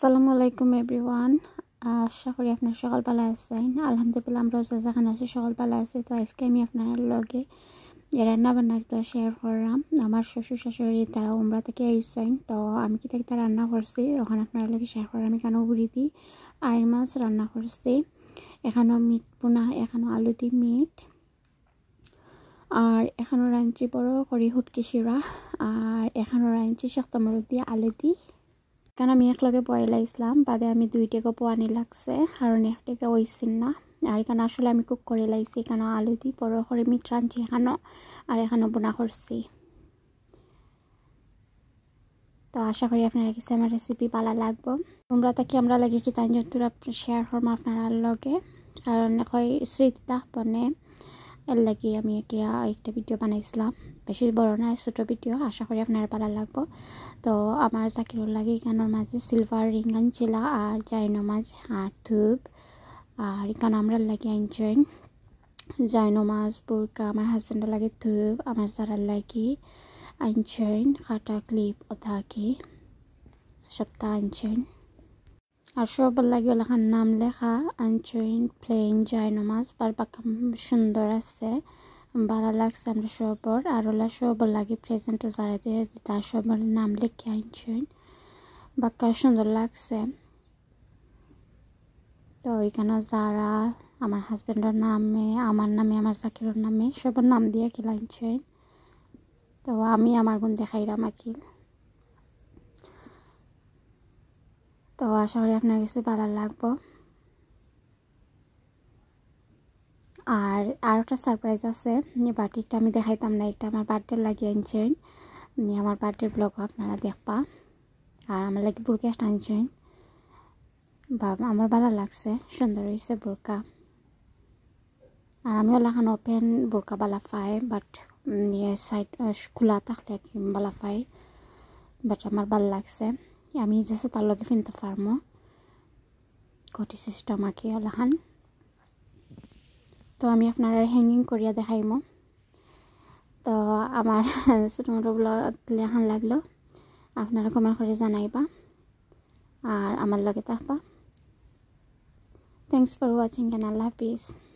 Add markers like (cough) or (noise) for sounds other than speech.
আসসালামু আলাইকুম এভরিওয়ান আশা করি আপনার সকাল পালা আছেন আলহামদুলিল্লাহ আমরা যেখানে আছি সকাল আছে তো আজকে আমি আপনার লগে রান্না বান্না তো শেয়ার করলাম আমার শ্বশুর শাশুড়ি তারা উমরা থেকে আইসেন তো আমি কি থেকে রান্না করছি ওখানে আপনার লগে শেয়ার করলাম আমি কেন ঘুরি দিই আয়ের মাছ রান্না করছি এখানেও মিট পোনা এখানেও আলু দি মিট আর এখানেও রাঞ্চি বড় করি হুটকি শিরা আর এখানেও রাঞ্চি শক্ত মরুক দিয়ে আলু দিই কারণ আমি একলগে পয়লা ইসলাম বাদে আমি দুই টেকা পোয়ানি লাগছে আর এক টেকা ওইসিন না আর এখানে আসলে আমি কুক করে লাইছি এখানে আলু দি বড় করে মিট রাঁধছি এখানো আর এখানে বোনা করছি তো আশা করি আপনারা কিছু আমার রেসিপি ভালো লাগবো তোমরা তাকে আমরা লাগে কি তাই শেয়ার করবো আপনারা লগে কারণ হয় স্মৃতি বনে এর লাগে আমি এটা একটা ভিডিও বানাইছিলাম বেশি বড় না ছোটো ভিডিও আশা করি আপনার ভালো লাগবো তো আমার চাকরির লাগে এখানোর মাঝে সিলভার রিঙ্গান চিলা আর মাছ আর ধূপ আর এখানে আমরা লাগে এনজয়েন মাছ বোরকা আমার হাজব্যান্ডের লাগে ধূপ আমার সারার লাগে আইনজয়েন কাটা ক্লিপ অথাকে সপ্তাহ আইনচেন আর সবার লাগে লেখার নাম লেখা আনচুইন প্লেন জায়নো মাছ বারবাকাম সুন্দর আছে ভালো লাগছে আমরা সবর আর ওলা সবর লাগে প্রেজেন্টও যারা দিয়ে তার সবর নাম লিখে আনচুইন বাক্কা সুন্দর লাগছে তো ওইখানে যারা আমার হাজব্যান্ডের নামে আমার নামে আমার চাকরির নামে সবার নাম দিয়ে খেলাইছে তো আমি আমার গুণ দেখাইলাম আঁকি তো আশা করি আপনার কাছে ভালো লাগবো আর আর একটা সারপ্রাইজ আছে বার্থডেটা আমি দেখাইতাম না এটা আমার বার্থডে লাগিয়ে আনছেন আমার বার্থডের ব্লগ আপনারা দেখবা আর আমার লাগে বুরকা টানছেন বা আমার ভালো লাগছে সুন্দর হয়েছে বোরকা আর আমিও লাগান ওপেন বোরকা বালা পাই বাট সাইড খোলা থাকলে বালা পাই বাট আমার ভালো লাগছে আমি যাতে তার লগে ফিনতে পারমো ঘটি সিস্টেম আঁকি লাহান তো আমি আপনার হ্যাঙ্গিং করিয়া দেখাইমো তো আমার (laughs) ছোটো মোটো ব্লগ লেখান লাগলো আপনারা কমেন্ট করে জানাইবা আর আমার লগে থাকবা থ্যাংকস ফর ওয়াচিং কেন আল্লাহ হাফিজ